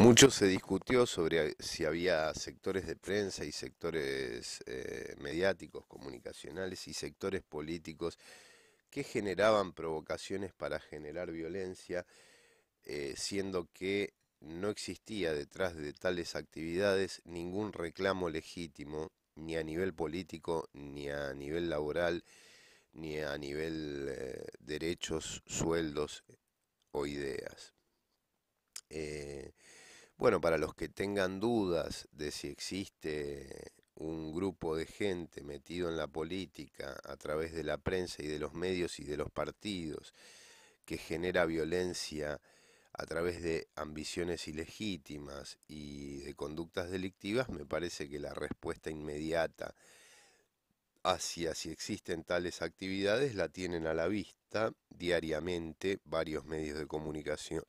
Mucho se discutió sobre si había sectores de prensa y sectores eh, mediáticos, comunicacionales y sectores políticos que generaban provocaciones para generar violencia, eh, siendo que no existía detrás de tales actividades ningún reclamo legítimo, ni a nivel político, ni a nivel laboral, ni a nivel eh, derechos, sueldos o ideas. Bueno, para los que tengan dudas de si existe un grupo de gente metido en la política a través de la prensa y de los medios y de los partidos que genera violencia a través de ambiciones ilegítimas y de conductas delictivas, me parece que la respuesta inmediata hacia si existen tales actividades la tienen a la vista diariamente varios medios de comunicación